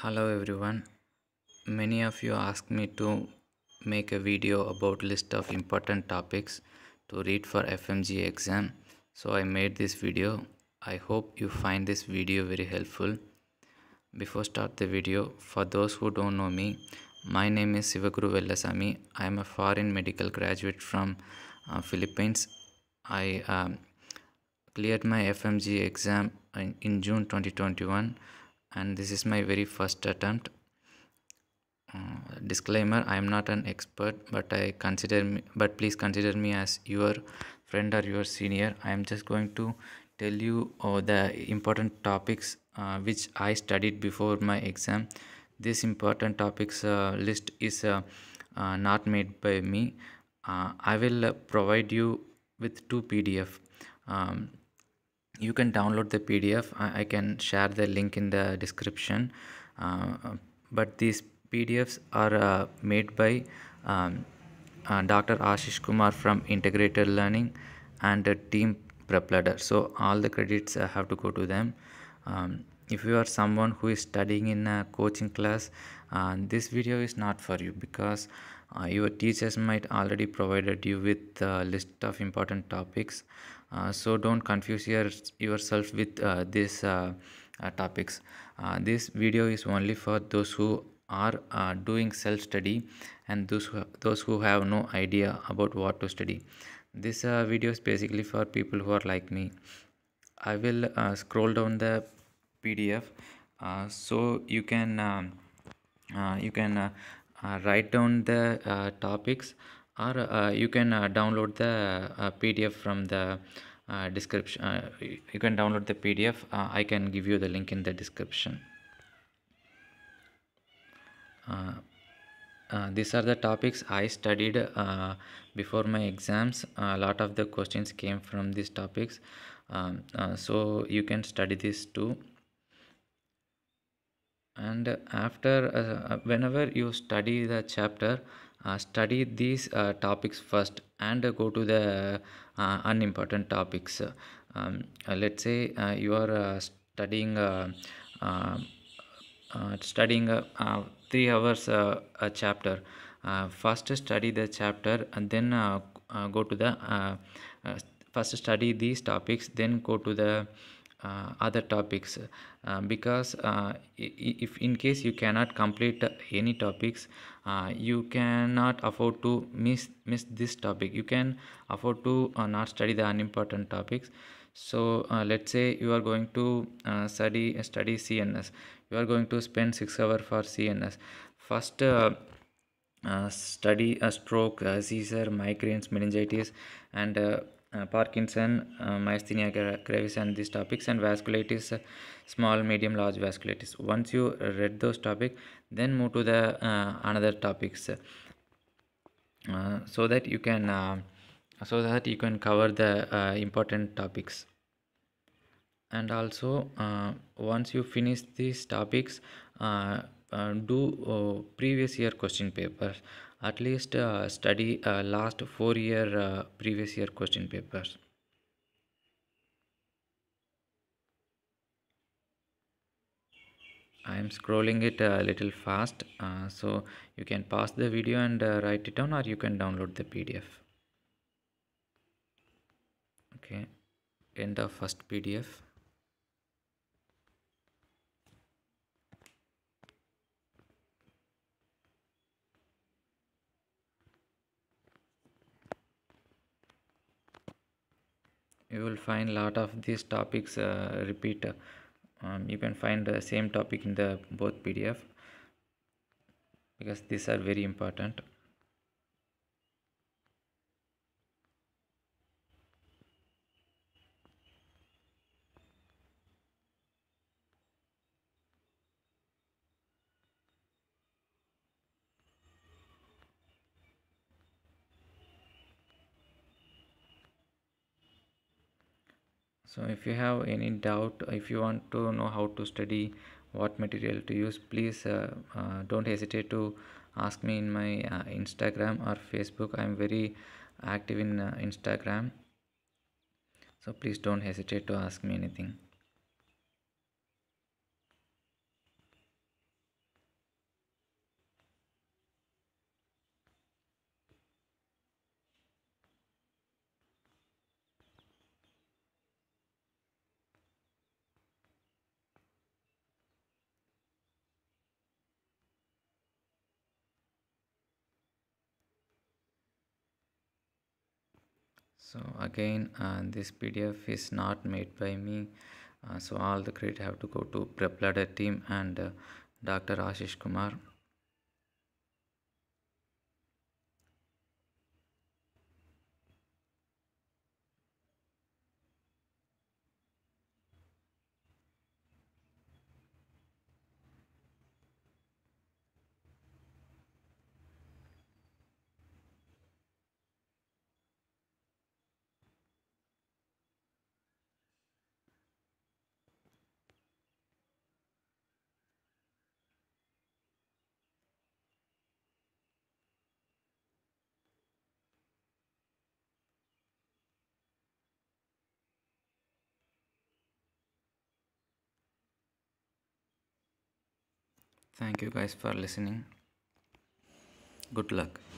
hello everyone many of you asked me to make a video about list of important topics to read for fmg exam so i made this video i hope you find this video very helpful before start the video for those who don't know me my name is sivaguru vellasamy i am a foreign medical graduate from uh, philippines i um, cleared my fmg exam in, in june 2021 and this is my very first attempt uh, disclaimer i am not an expert but i consider me but please consider me as your friend or your senior i am just going to tell you all uh, the important topics uh, which i studied before my exam this important topics uh, list is uh, not made by me i will provide you with two pdf um, you can download the pdf i, I can share the link in the description uh, but these pdfs are uh, made by um, uh, dr ashish kumar from integrated learning and team prep so all the credits have to go to them um, if you are someone who is studying in a coaching class uh, this video is not for you because uh, your teachers might already provided you with a list of important topics uh, so don't confuse your, yourself with uh, these uh, uh, topics this video is only for those who are doing self study and those who, those who have no idea about what to study this video is basically for people who are like me i will scroll down the pdf uh, so you can um, uh, you can uh, write down the topics or you can download the pdf from the uh, description uh, you can download the pdf uh, i can give you the link in the description these are the topics i studied before my exams a lot of the questions came from these topics um, so you can study this too and after uh, uh, whenever you study the chapter uh, study these uh, topics first and go to the uh, unimportant topics um, uh, let's say you are studying um, studying three hours a chapter first study the chapter and then go to the first study these topics then go to the uh, other topics uh, because uh, if in case you cannot complete any topics you cannot afford to miss miss this topic you can afford to not study the unimportant topics so uh, let's say you are going to uh, study study cns you are going to spend 6 hour for cns first uh, study a stroke seizure migraines meningitis and uh, Parkinson, uh, myasthenia gravis and these topics and vasculitis, uh, small, medium, large vasculitis. Once you read those topics, then move to the another topics so that you can so that you can cover the uh, important topics and also uh, once you finish these topics uh, do uh, previous year question papers at least uh, study uh, last four year previous year question papers I am scrolling it a little fast uh, so you can pause the video and uh, write it down or you can download the PDF. Okay, end of first PDF. you will find lot of these topics uh, repeat um, you can find the same topic in the both pdf because these are very important so if you have any doubt if you want to know how to study what material to use please uh, uh, don't hesitate to ask me in my uh, instagram or facebook i am very active in uh, instagram so please don't hesitate to ask me anything so again uh, this pdf is not made by me uh, so all the credit have to go to prepladder team and uh, dr ashish kumar Thank you guys for listening. Good luck.